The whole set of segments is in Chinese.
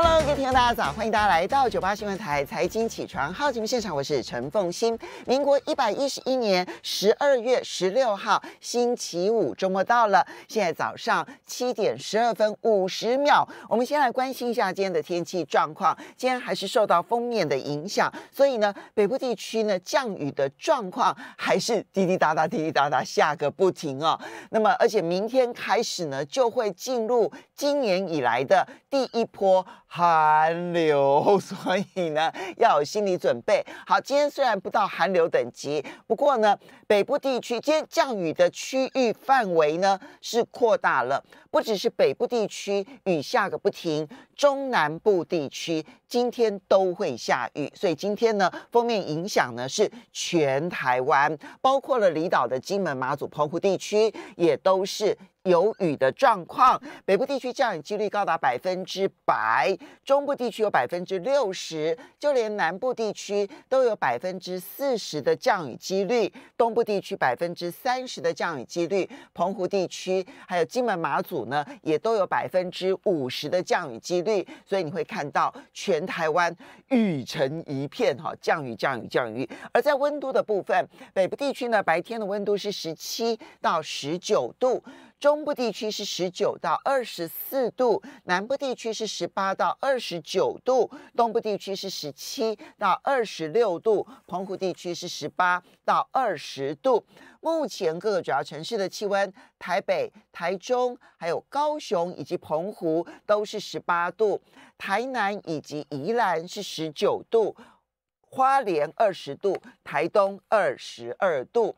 Hello，各位听众大家早，欢迎大家来到九八新闻台财经起床号节目现场，我是陈凤欣。民国一百一十一年十二月十六号，星期五，周末到了，现在早上七点十二分五十秒，我们先来关心一下今天的天气状况。今天还是受到锋面的影响，所以呢，北部地区呢降雨的状况还是滴滴答答、滴滴答答下个不停哦。那么，而且明天开始呢，就会进入今年以来的第一波。寒流，所以呢要有心理准备好。今天虽然不到寒流等级，不过呢。北部地区今天降雨的区域范围呢是扩大了，不只是北部地区雨下个不停，中南部地区今天都会下雨。所以今天呢，封面影响呢是全台湾，包括了离岛的金门、马祖、澎湖地区也都是有雨的状况。北部地区降雨几率高达百分之百，中部地区有百分之六十，就连南部地区都有百分之四十的降雨几率，东。地区百分之三十的降雨几率，澎湖地区还有金门马祖呢，也都有百分之五十的降雨几率。所以你会看到全台湾雨成一片哈，降雨降雨降雨。而在温度的部分，北部地区呢，白天的温度是十七到十九度。中部地区是十九到二十四度，南部地区是十八到二十九度，东部地区是十七到二十六度，澎湖地区是十八到二十度。目前各个主要城市的气温，台北、台中、还有高雄以及澎湖都是十八度，台南以及宜兰是十九度，花莲二十度，台东二十二度。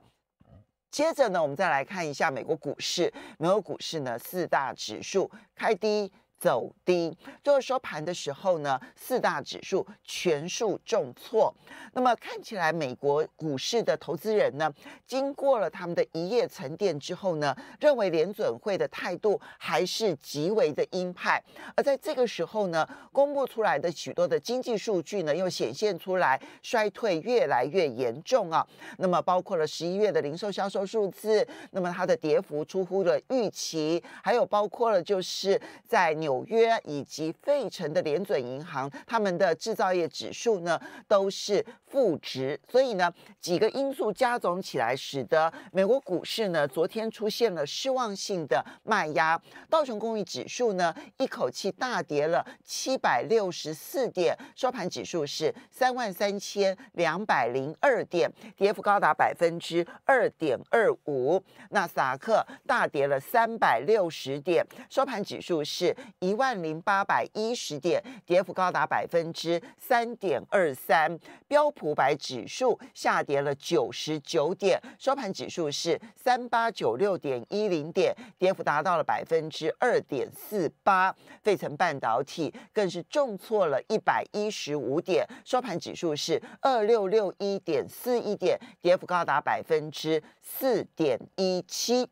接着呢，我们再来看一下美国股市。美国股市呢，四大指数开低。走低，最后收盘的时候呢，四大指数全数重挫。那么看起来，美国股市的投资人呢，经过了他们的一夜沉淀之后呢，认为联准会的态度还是极为的鹰派。而在这个时候呢，公布出来的许多的经济数据呢，又显现出来衰退越来越严重啊。那么包括了十一月的零售销售数字，那么它的跌幅出乎了预期，还有包括了就是在纽。纽约以及费城的联准银行，他们的制造业指数呢都是负值，所以呢几个因素加总起来，使得美国股市呢昨天出现了失望性的卖压。道琼工业指数呢一口气大跌了七百六十四点，收盘指数是三万三千两百零二点，跌幅高达百分之二点二五。纳斯达克大跌了三百六十点，收盘指数是。一万零八百一十点，跌幅高达百分之三点二三。标普百指数下跌了九十九点，收盘指数是三八九六点一零点，跌幅达到了百分之二点四八。费城半导体更是重挫了一百一十五点，收盘指数是二六六一点四一点，跌幅高达百分之四点一七。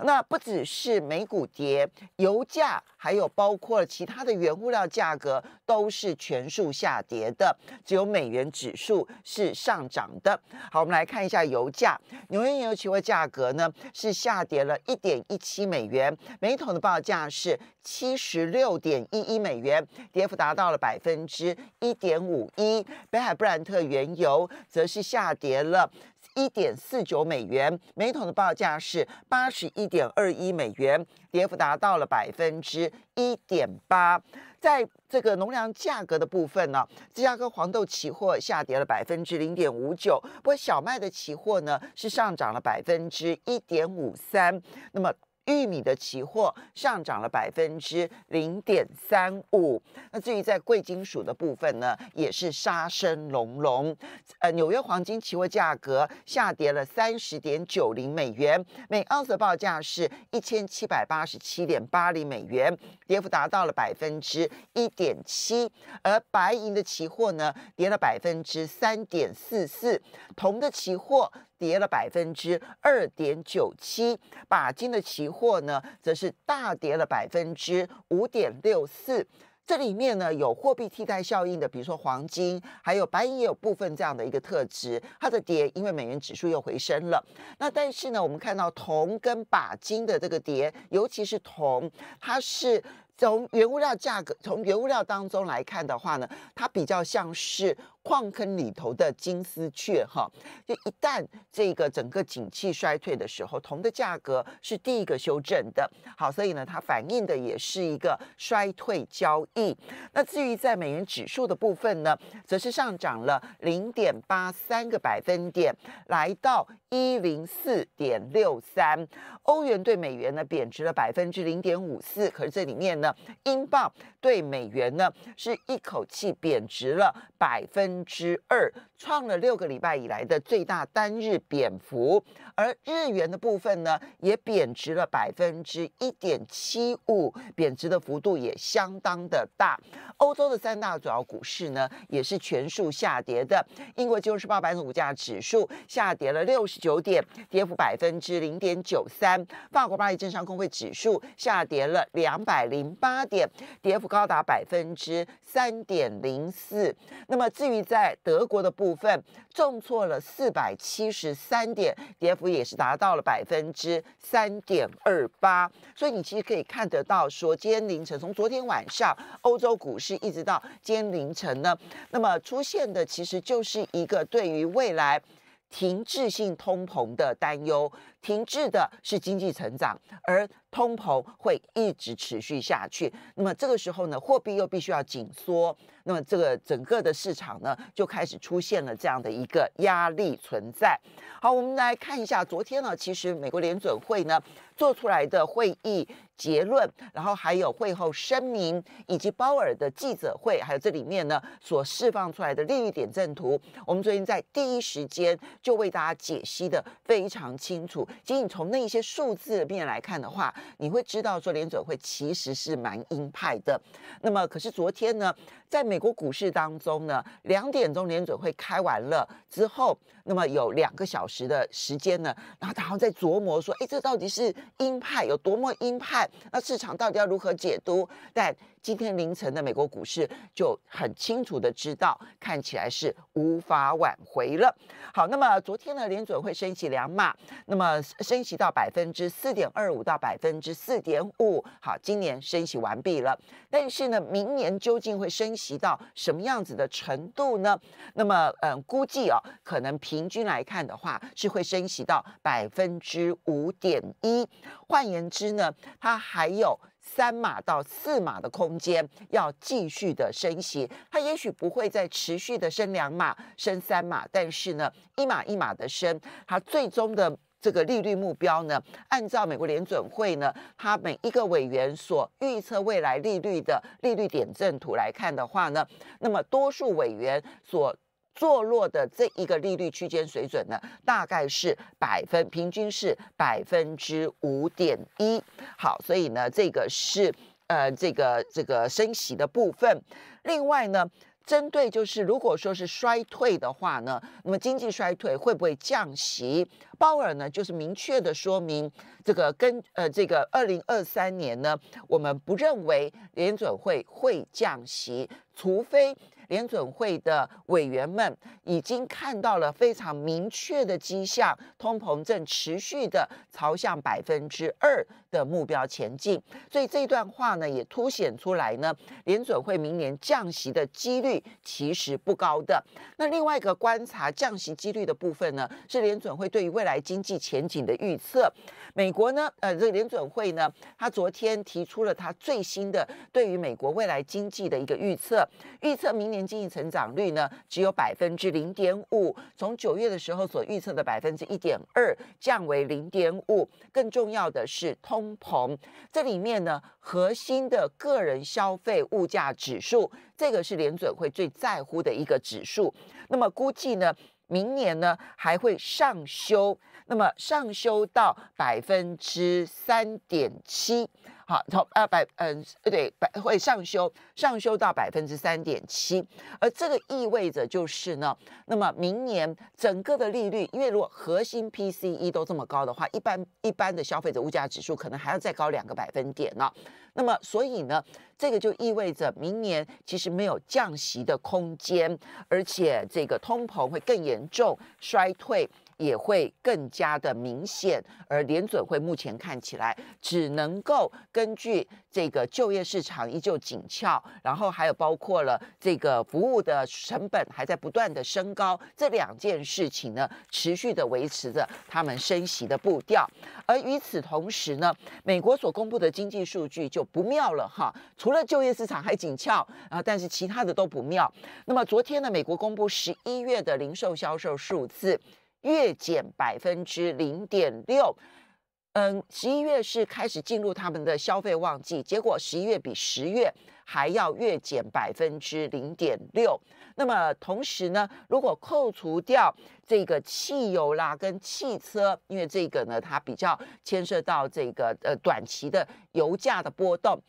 那不只是美股跌，油价还有包。包括了其他的原物料价格都是全数下跌的，只有美元指数是上涨的。好，我们来看一下油价，纽约原油期货价格呢是下跌了一点一七美元，每桶的报价是。七十六点一一美元，跌幅达到了百分之一点五一。北海布兰特原油则是下跌了一点四九美元，每桶的报价是八十一点二一美元，跌幅达到了百分之一点八。在这个农粮价格的部分呢，芝加哥黄豆期货下跌了百分之零点五九，不过小麦的期货呢是上涨了百分之一点五三。那么。玉米的期货上涨了百分之零点三五。那至于在贵金属的部分呢，也是杀声隆隆。呃，纽约黄金期货价格下跌了三十点九零美元每盎司，报价是一千七百八十七点八零美元，跌幅达到了百分之一点七。而白银的期货呢，跌了百分之三点四四。铜的期货。跌了百分之二点九七，钯金的期货呢，则是大跌了百分之五点六四。这里面呢，有货币替代效应的，比如说黄金，还有白银，也有部分这样的一个特质，它的跌，因为美元指数又回升了。那但是呢，我们看到铜跟钯金的这个跌，尤其是铜，它是从原物料价格，从原物料当中来看的话呢，它比较像是。矿坑里头的金丝雀，哈，就一旦这个整个景气衰退的时候，铜的价格是第一个修正的，好，所以呢，它反映的也是一个衰退交易。那至于在美元指数的部分呢，则是上涨了零点八三个百分点，来到一零四点六三。欧元对美元呢，贬值了百分之零点五四，可是这里面呢，英镑对美元呢，是一口气贬值了百分。分之二创了六个礼拜以来的最大单日贬幅，而日元的部分呢，也贬值了百分之一点七五，贬值的幅度也相当的大。欧洲的三大主要股市呢，也是全数下跌的。英国金融时报白之股价指数下跌了六十九点，跌幅百分之零点九三。法国巴黎正商工会指数下跌了两百零八点，跌幅高达百分之三点零四。那么至于在德国的部分重挫了四百七十三点，跌幅也是达到了百分之三点二八。所以你其实可以看得到，说今天凌晨从昨天晚上欧洲股市一直到今天凌晨呢，那么出现的其实就是一个对于未来停滞性通膨的担忧。停滞的是经济成长，而通膨会一直持续下去。那么这个时候呢，货币又必须要紧缩，那么这个整个的市场呢，就开始出现了这样的一个压力存在。好，我们来看一下昨天呢，其实美国联准会呢做出来的会议结论，然后还有会后声明，以及鲍尔的记者会，还有这里面呢所释放出来的利率点阵图，我们昨天在第一时间就为大家解析的非常清楚。其实从那一些数字面来看的话，你会知道说联准会其实是蛮鹰派的。那么，可是昨天呢，在美国股市当中呢，两点钟联准会开完了之后，那么有两个小时的时间呢，然后然后在琢磨说，哎，这到底是鹰派有多么鹰派？那市场到底要如何解读？但今天凌晨的美国股市就很清楚的知道，看起来是无法挽回了。好，那么昨天呢，联准会升息两码，那么升息到百分之四点二五到百分之四点五。好，今年升息完毕了，但是呢，明年究竟会升息到什么样子的程度呢？那么，嗯，估计哦，可能平均来看的话，是会升息到百分之五点一。换言之呢，它还有。三码到四码的空间要继续的升息，它也许不会再持续的升两码、升三码，但是呢，一码一码的升，它最终的这个利率目标呢，按照美国联准会呢，它每一个委员所预测未来利率的利率点阵图来看的话呢，那么多数委员所。坐落的这一个利率区间水准呢，大概是百分平均是百分之五点一。好，所以呢，这个是呃这个这个升息的部分。另外呢，针对就是如果说是衰退的话呢，那么经济衰退会不会降息？鲍尔呢，就是明确的说明，这个跟呃这个二零二三年呢，我们不认为联准会会降息，除非。联准会的委员们已经看到了非常明确的迹象，通膨正持续的朝向百分之二的目标前进。所以这段话呢，也凸显出来呢，联准会明年降息的几率其实不高的。那另外一个观察降息几率的部分呢，是联准会对于未来经济前景的预测。美国呢，呃，这个联准会呢，他昨天提出了他最新的对于美国未来经济的一个预测，预测明年。经济成长率呢，只有百分之零点五，从九月的时候所预测的百分之一点二降为零点五。更重要的是通膨，这里面呢，核心的个人消费物价指数，这个是联准会最在乎的一个指数。那么估计呢，明年呢还会上修，那么上修到百分之三点七。好，从二百嗯对百会上修上修到百分之三点七，而这个意味着就是呢，那么明年整个的利率，因为如果核心 PCE 都这么高的话，一般一般的消费者物价指数可能还要再高两个百分点呢。那么所以呢，这个就意味着明年其实没有降息的空间，而且这个通膨会更严重衰退。也会更加的明显，而联准会目前看起来只能够根据这个就业市场依旧紧俏，然后还有包括了这个服务的成本还在不断的升高，这两件事情呢持续的维持着他们升息的步调。而与此同时呢，美国所公布的经济数据就不妙了哈，除了就业市场还紧俏啊，但是其他的都不妙。那么昨天呢，美国公布十一月的零售销售数字。月减百分之零点六，嗯，十一月是开始进入他们的消费旺季，结果十一月比十月还要月减百分之零点六。那么同时呢，如果扣除掉这个汽油啦跟汽车，因为这个呢它比较牵涉到这个呃短期的油价的波动。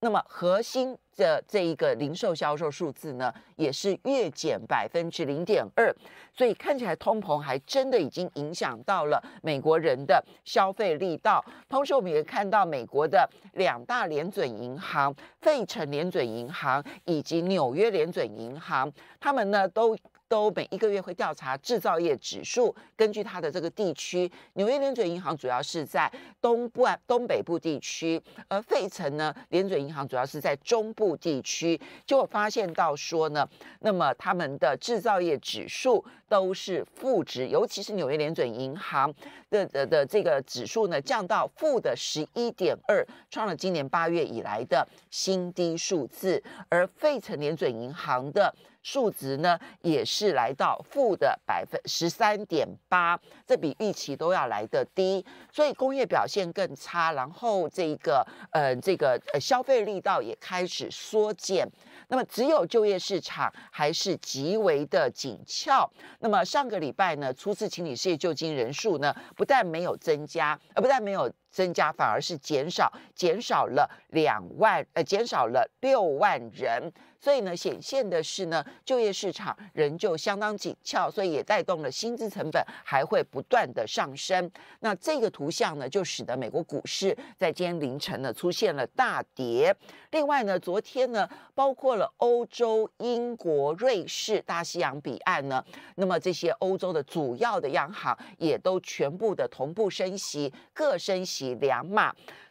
那么核心的这一个零售销售数字呢，也是月减百分之零点二，所以看起来通膨还真的已经影响到了美国人的消费力道。同时，我们也看到美国的两大联准银行——费城联准银行以及纽约联准银行，他们呢都。都每一个月会调查制造业指数，根据它的这个地区，纽约联准银行主要是在东部、东北部地区，而费城呢，联准银行主要是在中部地区，结果发现到说呢，那么他们的制造业指数都是负值，尤其是纽约联准银行的的的这个指数呢，降到负的十一点二，创了今年八月以来的新低数字，而费城联准银行的。数值呢也是来到负的百分十三点八，这比预期都要来的低，所以工业表现更差，然后这一个呃这个呃消费力道也开始缩减，那么只有就业市场还是极为的紧俏，那么上个礼拜呢初次清理失业救济人数呢不但没有增加，呃不但没有。增加反而是减少，减少了两万，呃，减少了六万人。所以呢，显现的是呢，就业市场仍旧相当紧俏，所以也带动了薪资成本还会不断的上升。那这个图像呢，就使得美国股市在今天凌晨呢出现了大跌。另外呢，昨天呢，包括了欧洲、英国、瑞士、大西洋彼岸呢，那么这些欧洲的主要的央行也都全部的同步升息，各升息。力量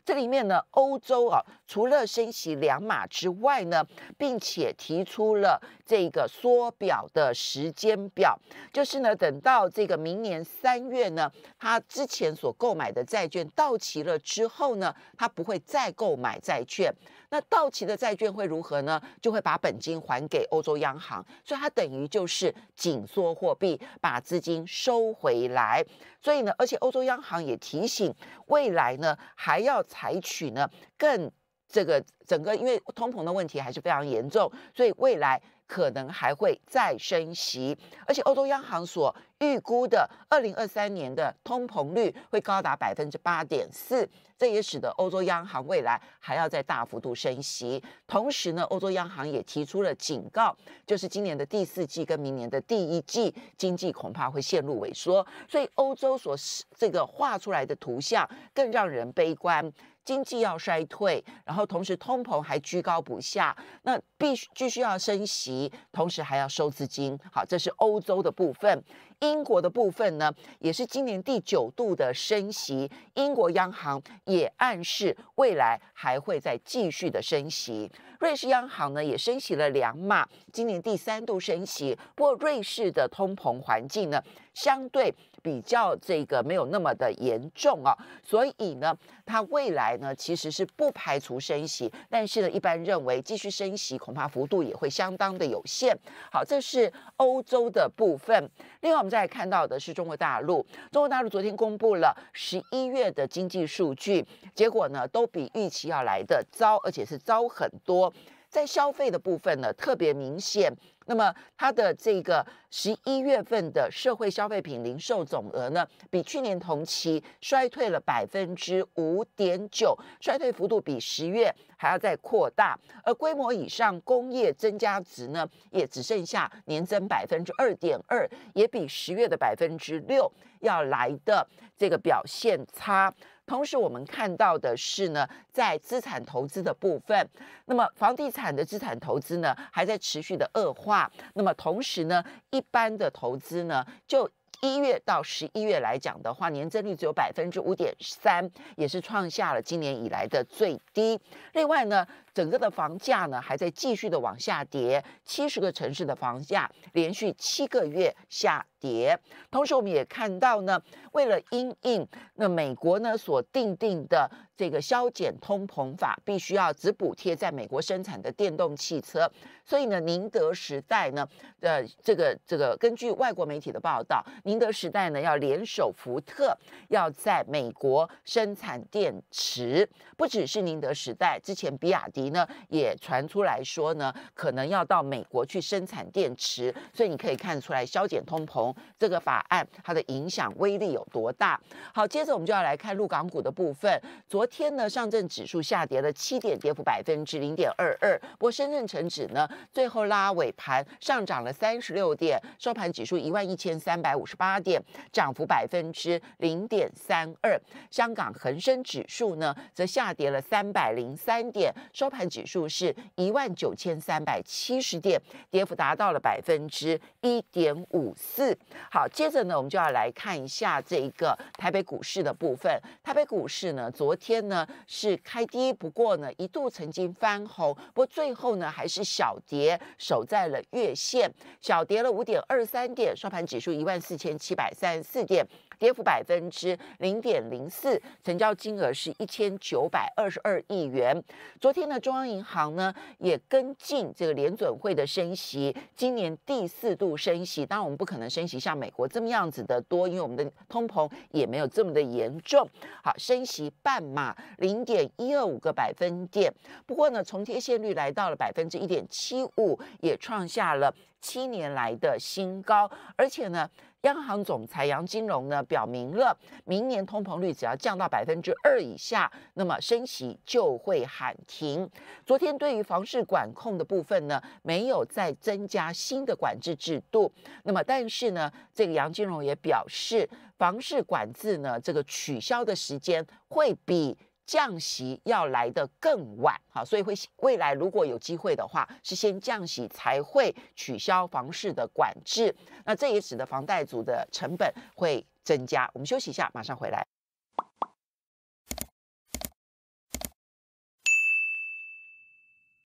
这里面呢，欧洲啊，除了升息两码之外呢，并且提出了这个缩表的时间表，就是呢，等到这个明年三月呢，他之前所购买的债券到期了之后呢，他不会再购买债券。那到期的债券会如何呢？就会把本金还给欧洲央行，所以它等于就是紧缩货币，把资金收回来。所以呢，而且欧洲央行也提醒，未来呢还要。采取呢更这个整个，因为通膨的问题还是非常严重，所以未来。可能还会再升息，而且欧洲央行所预估的二零二三年的通膨率会高达百分之八点四，这也使得欧洲央行未来还要再大幅度升息。同时呢，欧洲央行也提出了警告，就是今年的第四季跟明年的第一季经济恐怕会陷入萎缩，所以欧洲所这个画出来的图像更让人悲观。经济要衰退，然后同时通膨还居高不下，那必须继续要升息，同时还要收资金。好，这是欧洲的部分，英国的部分呢，也是今年第九度的升息，英国央行也暗示未来还会再继续的升息。瑞士央行呢也升息了两码，今年第三度升息。不过瑞士的通膨环境呢？相对比较这个没有那么的严重啊，所以呢，它未来呢其实是不排除升息，但是呢，一般认为继续升息恐怕幅度也会相当的有限。好，这是欧洲的部分。另外，我们再来看到的是中国大陆，中国大陆昨天公布了十一月的经济数据，结果呢都比预期要来的糟，而且是糟很多。在消费的部分呢，特别明显。那么它的这个十一月份的社会消费品零售总额呢，比去年同期衰退了百分之五点九，衰退幅度比十月还要再扩大。而规模以上工业增加值呢，也只剩下年增百分之二点二，也比十月的百分之六要来的这个表现差。同时，我们看到的是呢，在资产投资的部分，那么房地产的资产投资呢，还在持续的恶化。那么，同时呢，一般的投资呢，就。一月到十一月来讲的话，年增率只有百分之五点三，也是创下了今年以来的最低。另外呢，整个的房价呢还在继续的往下跌，七十个城市的房价连续七个月下跌。同时，我们也看到呢，为了因应那美国呢所定定的。这个削减通膨法必须要只补贴在美国生产的电动汽车，所以呢，宁德时代呢，呃，这个这个根据外国媒体的报道，宁德时代呢要联手福特要在美国生产电池，不只是宁德时代，之前比亚迪呢也传出来说呢，可能要到美国去生产电池，所以你可以看出来削减通膨这个法案它的影响威力有多大。好，接着我们就要来看陆港股的部分，昨。昨天呢，上证指数下跌了七点，跌幅百分之零点二二。不过，深圳成指呢，最后拉尾盘上涨了三十六点，收盘指数一万一千三百五十八点，涨幅百分之零点三二。香港恒生指数呢，则下跌了三百零三点，收盘指数是一万九千三百七十点，跌幅达到了百分之一点五四。好，接着呢，我们就要来看一下这一个台北股市的部分。台北股市呢，昨天。呢是开低，不过呢一度曾经翻红，不过最后呢还是小跌，守在了月线，小跌了五点二三点，收盘指数一万四千七百三十四点。跌幅百分之零点零四，成交金额是一千九百二十二亿元。昨天呢，中央银行呢也跟进这个联准会的升息，今年第四度升息。当然，我们不可能升息像美国这么样子的多，因为我们的通膨也没有这么的严重。好，升息半码零点一二五个百分点，不过呢，重贴现率来到了百分之一点七五，也创下了。七年来的新高，而且呢，央行总裁杨金龙呢，表明了明年通膨率只要降到百分之二以下，那么升息就会喊停。昨天对于房市管控的部分呢，没有再增加新的管制制度。那么，但是呢，这个杨金龙也表示，房市管制呢，这个取消的时间会比。降息要来的更晚，好，所以会未来如果有机会的话，是先降息才会取消房市的管制。那这也使得房贷族的成本会增加。我们休息一下，马上回来。